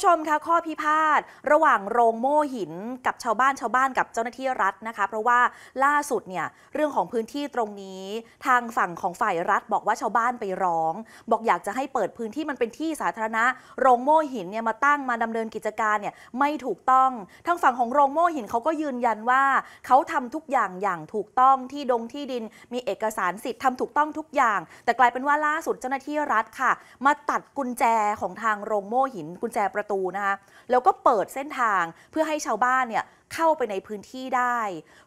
ผู้ชมคะข้อพิพาทระหว่างโรงโม่หินกับชาวบ้านชาวบ้านกับเจ้าหน้าที่รัฐนะคะเพราะว่าล่าสุดเนี่ยเรื่องของพื้นที่ตรงนี้ ทางฝั่งของฝ่ายรัฐบอกว่าชาวบ้านไปร้อง บอกอยากจะให้เปิดพื้นที่มันเป็นที่สาธารณะโรงโม่หินเนี่ยมาตั้งมาดำเนินกิจการเนี่ยไม่ถูกต้อง ทางฝั่งของโรงโม่หินเขาก็ยืนยันว่าเขาทำทุกอย่างอย่างถูกต้องที่ดงที่ดินมีเอกสารสิทธิ์ทำถูกต้องทุกอย่าง แต่กลายเป็นว่าล่าสุดเจ้าหน้าที่รัฐค่ะ มาตัดกุญแจของทางโรงโม่หินกุญแจประตูนะคะแล้วก็เปิดเส้นทางเพื่อให้ชาวบ้านเนี่ยเข้าไปในพื้นที่ได้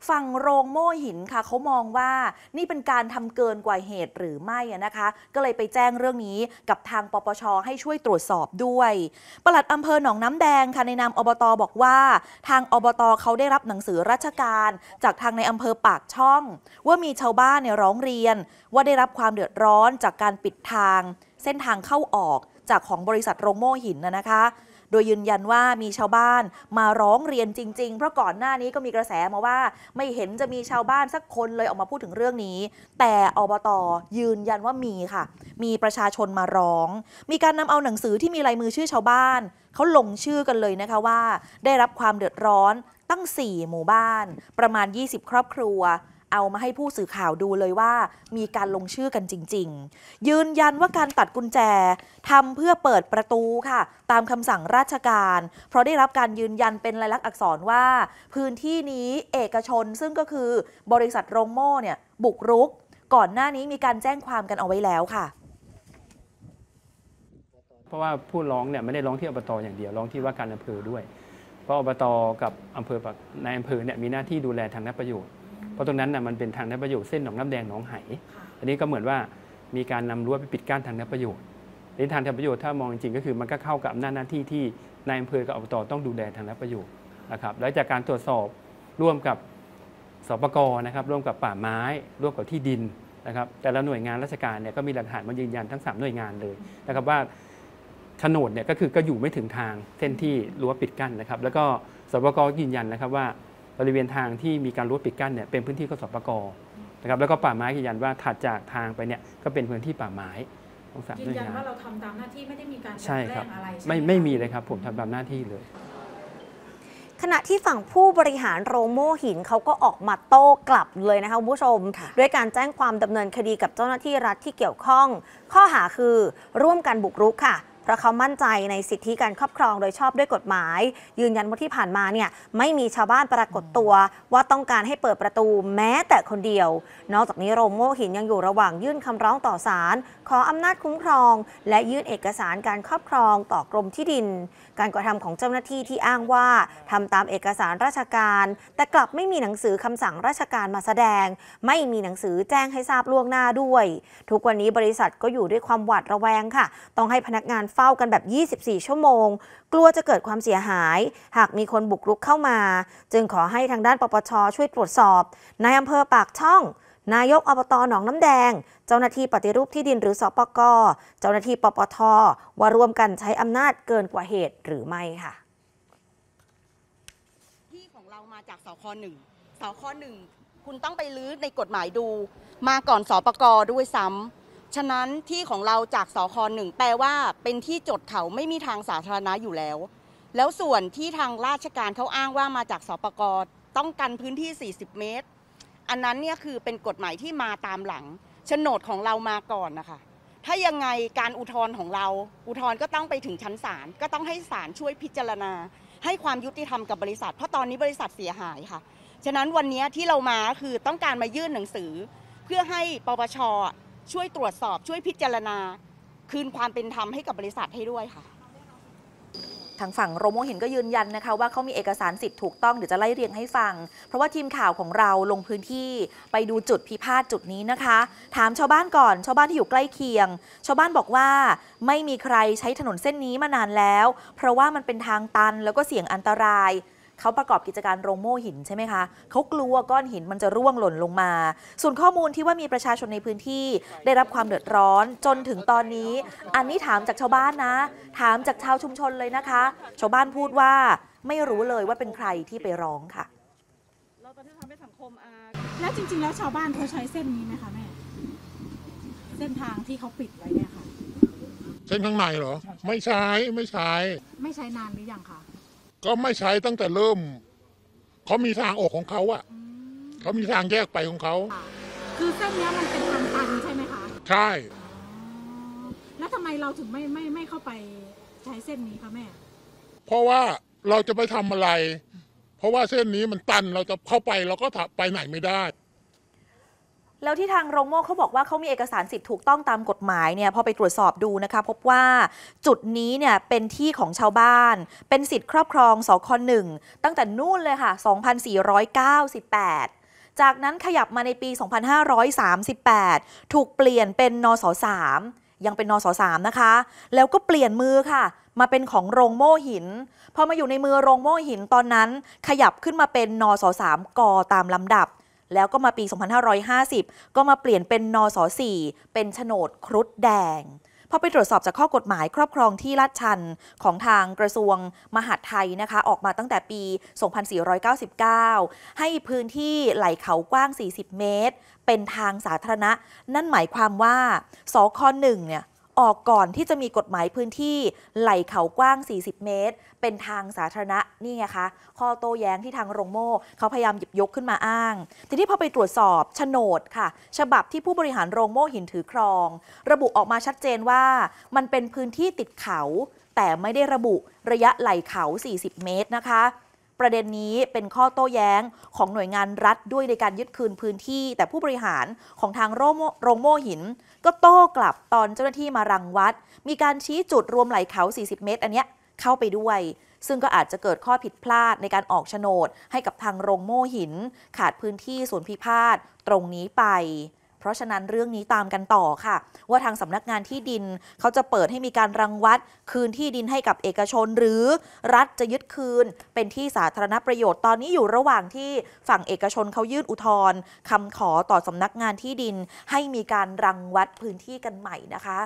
ฝั่งโรงโม่หินค่ะเขามองว่านี่เป็นการทำเกินกว่าเหตุหรือไม่นะคะ ก็เลยไปแจ้งเรื่องนี้กับทางปปช ให้ช่วยตรวจสอบด้วยปลัดอำเภอหนองน้ำแดงค่ะในนามอบตอบอกว่า ทางอบตอเขาได้รับหนังสือราชการ จากทางในอำเภอปากช่อง ว่ามีชาวบ้านเนี่ยร้องเรียน ว่าได้รับความเดือดร้อนจากการปิดทาง เส้นทางเข้าออกจากของบริษัทโรงโม่หินนะคะโดยยืนยันว่ามีชาวบ้านมาร้องเรียนจริง ๆ เพราะก่อนหน้านี้ก็มีกระแสมาว่า ไม่เห็นจะมีชาวบ้านสักคนเลยออกมาพูดถึงเรื่องนี้ แต่อบต ยืนยันว่ามีค่ะ มีประชาชนมาร้อง มีการนำเอาหนังสือที่มีลายมือชื่อชาวบ้านเขาลงชื่อกันเลยนะคะว่า ได้รับความเดือดร้อนตั้ง 4 หมู่บ้าน ประมาณ 20 ครอบครัวเอามาให้ผู้สื่อข่าวดูเลยว่ามีการลงชื่อกันจริง ๆ ยืนยันว่าการตัดกุญแจทำเพื่อเปิดประตูค่ะ ตามคำสั่งราชการ เพราะได้รับการยืนยันเป็นลายลักษณ์อักษรว่า พื้นที่นี้เอกชนซึ่งก็คือบริษัทโรงโม่เนี่ยบุกรุก ก่อนหน้านี้มีการแจ้งความกันเอาไว้แล้วค่ะ เพราะว่าผู้ร้องเนี่ยไม่ได้ร้องที่อบตอย่างเดียวร้องที่ว่าการอำเภอด้วย เพราะอบตกับอำเภอในอำเภอเนี่ยมีหน้าที่ดูแลทางนักประโยชน์เพราะตรงนั้นนะมันเป็นทางน้ำประโยชน์เส้นหนองน้ำแดงหนองไหอันนี้ก็เหมือนว่ามีการนำรั้วไปปิดกั้นทางน้ำประโยชน์ ในทางน้ำประโยชน์ถ้ามองจริงก็คือ มันก็เข้ากับหน้าหน้าที่ที่นายอำเภอกับอบตต้องดูแลทางน้ำประโยชน์นะครับแลวจากการตรวจสอบร่วมกับสปกนะครับ ร่วมกับป่าไม้ ร่วมกับที่ดินนะครับแต่ละหน่วยงานราชการเนี่ยก็มีหลักฐานมายืนยันทั้ง3 หน่วยงานเลยนะครับว่าโฉนดเนี่ยก็คือก็อยู่ไม่ถึงทางเส้นที่รั้วปิดกั้นนะครับแล้วก็สปกยืนยันนะครับว่าบริเวณทางที่มีการรั้วปิดกั้นเนี่ยเป็นพื้นที่กสปกนะครับแล้วก็ป่าไม้ยืนยันว่าถัดจากทางไปเนี่ยก็เป็นพื้นที่ป่าไม้งสามวยนืนยันว่าเราทำตามหน้าที่ไม่ได้มีการใช่ครับ ไม่ไม่มีเลยครับผมทำตามหน้าที่เลย ขณะที่ฝั่งผู้บริหารโรโมหินเขาก็ออกมาโต้กลับเลยนะคะคุณผู้ชมด้วยการแจ้งความดำเนินคดีกับเจ้าหน้าที่รัฐที่เกี่ยวข้อง ข้อหาคือร่วมกันบุกรุกค่ะเพราะเขามั่นใจในสิทธิการครอบครองโดยชอบด้วยกฎหมาย ยืนยันว่าที่ผ่านมาเนี่ยไม่มีชาวบ้านปรากฏตัว ว่าต้องการให้เปิดประตูแม้แต่คนเดียว นอกจากนี้โรงโม่หินยังอยู่ระหว่างยื่นคำร้องต่อศาลขออำนาจคุ้มครองและยื่นเอกสารการครอบครอง ต่อกรมที่ดิน การกระทำของเจ้าหน้าที่ที่อ้างว่าทำตามเอกสารราชการ แต่กลับไม่มีหนังสือคำสั่งราชการมาแสดง ไม่มีหนังสือแจ้งให้ทราบล่วงหน้าด้วย ทุกวันนี้บริษัทก็อยู่ด้วยความหวาดระแวงค่ะ ต้องให้พนักงานเฝ้ากันแบบ 24 ชั่วโมง กลัวจะเกิดความเสียหาย หากมีคนบุกรุกเข้ามา จึงขอให้ทางด้านปปชช่วยตรวจสอบนายอำเภอปากช่อง นายกอบตหนองน้ำแดง เจ้าหน้าที่ปฏิรูปที่ดินหรือสอปก เจ้าหน้าที่ปปทว่าร่วมกันใช้อำนาจเกินกว่าเหตุหรือไม่ค่ะ ที่ของเรามาจากสคหนึ่งสคหนึ่ง คุณต้องไปลื้อในกฎหมายดู มาก่อนสอปกด้วยซ้ำฉะนั้นที่ของเราจากสคหนึ่งแปลว่าเป็นที่จดเขาไม่มีทางสาธารณะอยู่แล้ว แล้วส่วนที่ทางราชการเขาอ้างว่ามาจากสปกรต้องกันพื้นที่ 40 เมตร อันนั้นเนี่ยคือเป็นกฎหมายที่มาตามหลัง โฉนดของเรามาก่อนนะคะถ้ายังไงการอุทธรณ์ของเรา อุทธรณ์ก็ต้องไปถึงชั้นศาล ก็ต้องให้ศาลช่วยพิจารณาให้ความยุติธรรมกับบริษัท เพราะตอนนี้บริษัทเสียหายค่ะ ฉะนั้นวันนี้ที่เรามาคือต้องการมายื่นหนังสือ เพื่อให้ปปชช่วยตรวจสอบช่วยพิจารณา คืนความเป็นธรรมให้กับบริษัทให้ด้วยค่ะ ทางฝั่งโรโมเห็นก็ยืนยันนะคะว่าเขามีเอกสารสิทธิ์ถูกต้องเดี๋ยวจะไล่เรียงให้ฟัง เพราะว่าทีมข่าวของเราลงพื้นที่ไปดูจุดพิพาทจุดนี้นะคะ ถามชาวบ้านก่อน ชาวบ้านที่อยู่ใกล้เคียง ชาวบ้านบอกว่าไม่มีใครใช้ถนนเส้นนี้มานานแล้ว เพราะว่ามันเป็นทางตันแล้วก็เสี่ยงอันตรายเขาประกอบกิจการโรงโม่หินใช่ไหมคะ เขากลัวก้อนหินมันจะร่วงหล่นลงมา ส่วนข้อมูลที่ว่ามีประชาชนในพื้นที่ได้รับความเดือดร้อนจนถึงตอนนี้ อันนี้ถามจากชาวบ้านนะ ถามจากชาวชุมชนเลยนะคะ ชาวบ้านพูดว่าไม่รู้เลยว่าเป็นใครที่ไปร้องค่ะ เราตอนีทำสังคม แล้วจริง ๆแล้วชาวบ้านเขาใช้เส้นนี้ไหมคะแม่ เส้นทางที่เขาปิดไว้เนี่ยค่ะ เส้นข้างในเหรอ ไม่ใช้ ไม่ใช้ ไม่ใช้นานหรือยังคะก็ไม่ใช้ตั้งแต่เริ่ม เขามีทางออกของเขาอะ เขามีทางแยกไปของเขา คือเส้นนี้มันเป็นทางตันใช่ไหมคะ ใช่ แล้วทำไมเราถึงไม่ไม่ไม่เข้าไปใช้เส้นนี้คะแม่ เพราะว่าเราจะไปทำอะไร เพราะว่าเส้นนี้มันตันเราจะเข้าไป เราก็ไปไหนไม่ได้แล้วที่ทางโรงโม่เขาบอกว่าเขามีเอกสารสิทธิ์ถูกต้องตามกฎหมายเนี่ยพอไปตรวจสอบดูนะคะ พบว่าจุดนี้เนี่ย เป็นที่ของชาวบ้าน เป็นสิทธิ์ครอบครองสคหนึ่งตั้งแต่นู่นเลยค่ะ 2498 จากนั้นขยับมาในปี 2538 ถูกเปลี่ยนเป็นนสสยังเป็นนสสนะคะแล้วก็เปลี่ยนมือค่ะ มาเป็นของโรงโม่หินพอมาอยู่ในมือโรงโม่หินตอนนั้นขยับขึ้นมาเป็นนสสกอตามลำดับแล้วก็มาปี 2550 ก็มาเปลี่ยนเป็นนส4เป็นโฉนดครุฑแดง พอไปตรวจสอบจากข้อกฎหมายครอบครองที่ลาดชันของทางกระทรวงมหาดไทยนะคะ ออกมาตั้งแต่ปี 2499 ให้พื้นที่ไหลเขากว้าง 40 เมตร เป็นทางสาธารณะ นั่นหมายความว่าสคหนึ่งเนี่ยออกก่อนที่จะมีกฎหมายพื้นที่ไหลเขากว้าง 40 เมตร เป็นทางสาธารณะนี่ไงคะข้อโต้แย้งที่ทางโรงโม่เขาพยายามหยิบยกขึ้นมาอ้าง ทีนี้พอไปตรวจสอบโฉนดค่ะ ฉบับที่ผู้บริหารโรงโม่หินถือครอง ระบุออกมาชัดเจนว่ามันเป็นพื้นที่ติดเขา แต่ไม่ได้ระบุระยะไหลเขา40 เมตรนะคะ ประเด็นนี้เป็นข้อโต้แย้งของหน่วยงานรัฐด้วยในการยึดคืนพื้นที่แต่ผู้บริหารของทางโรงโม่หินก็โต้กลับตอนเจ้าหน้าที่มารังวัด มีการชี้จุดรวมไหลเขา 40 เมตร อันเนี้ยเข้าไปด้วย ซึ่งก็อาจจะเกิดข้อผิดพลาดในการออกโฉนดให้กับทางโรงโม่หิน ขาดพื้นที่ส่วนพิพาทตรงนี้ไปเพราะฉะนั้นเรื่องนี้ตามกันต่อค่ะ ว่าทางสำนักงานที่ดิน เขาจะเปิดให้มีการรังวัดคืนที่ดินให้กับเอกชน หรือรัฐจะยึดคืนเป็นที่สาธารณประโยชน์ตอนนี้อยู่ระหว่างที่ฝั่งเอกชนเขายื่นอุทธรณ์คำขอต่อสำนักงานที่ดินให้มีการรังวัดพื้นที่กันใหม่นะคะ